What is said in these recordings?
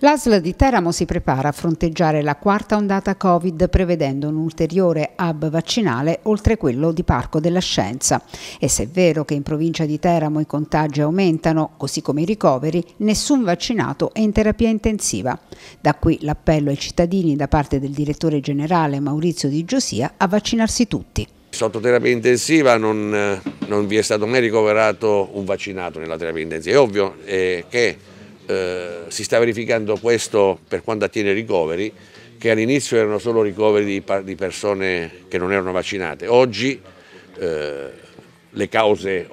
L'ASL di Teramo si prepara a fronteggiare la quarta ondata Covid prevedendo un ulteriore hub vaccinale oltre quello di Parco della Scienza. E se è vero che in provincia di Teramo i contagi aumentano, così come i ricoveri, nessun vaccinato è in terapia intensiva. Da qui l'appello ai cittadini da parte del direttore generale Maurizio Di Giosia a vaccinarsi tutti. Sotto terapia intensiva non, non vi è stato mai ricoverato un vaccinato nella terapia intensiva. È ovvio eh, che eh, si sta verificando questo per quanto attiene i ricoveri, che all'inizio erano solo ricoveri di, di, persone che non erano vaccinate. Oggi eh, le cause,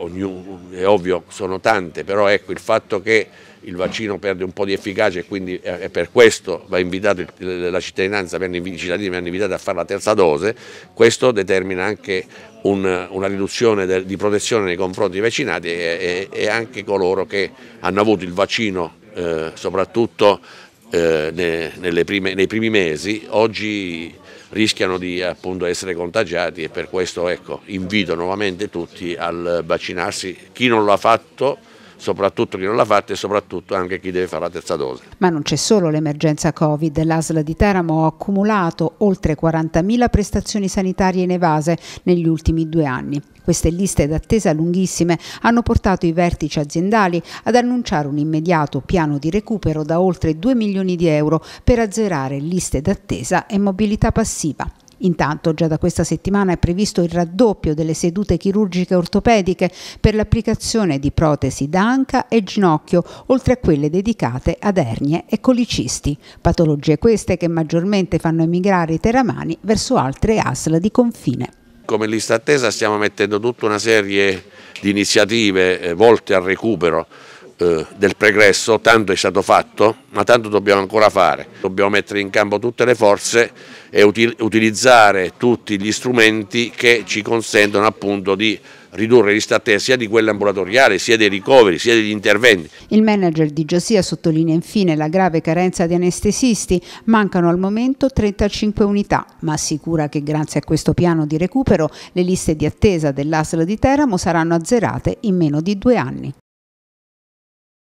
è ovvio, sono tante, però ecco il fatto che il vaccino perde un po' di efficacia e quindi eh, è per questo va invitato la cittadinanza, i cittadini vengono invitati a fare la terza dose, questo determina anche un, una riduzione de, di protezione nei confronti dei vaccinati e, e, e anche coloro che hanno avuto il vaccino eh, soprattutto eh, ne, prime, nei primi mesi, oggi rischiano di appunto, essere contagiati e per questo ecco, invito nuovamente tutti al vaccinarsi. Chi non l'ha fatto soprattutto chi non l'ha fatta e soprattutto anche chi deve fare la terza dose. Ma non c'è solo l'emergenza Covid, l'ASL di Teramo ha accumulato oltre 40.000 prestazioni sanitarie in evase negli ultimi due anni. Queste liste d'attesa lunghissime hanno portato i vertici aziendali ad annunciare un immediato piano di recupero da oltre 2 milioni di euro per azzerare liste d'attesa e mobilità passiva. Intanto già da questa settimana è previsto il raddoppio delle sedute chirurgiche ortopediche per l'applicazione di protesi d'anca e ginocchio, oltre a quelle dedicate ad ernie e colicisti, patologie queste che maggiormente fanno emigrare i teramani verso altre ASL di confine. Come lista attesa stiamo mettendo tutta una serie di iniziative eh, volte al recupero eh, del pregresso, tanto è stato fatto, ma tanto dobbiamo ancora fare. Dobbiamo mettere in campo tutte le forze e util utilizzare tutti gli strumenti che ci consentono appunto di ridurre gli sia di quella ambulatoriale, sia dei ricoveri, sia degli interventi. Il manager di Giosia sottolinea infine la grave carenza di anestesisti, mancano al momento 35 unità, ma assicura che grazie a questo piano di recupero le liste di attesa dell'ASL di Teramo saranno azzerate in meno di due anni.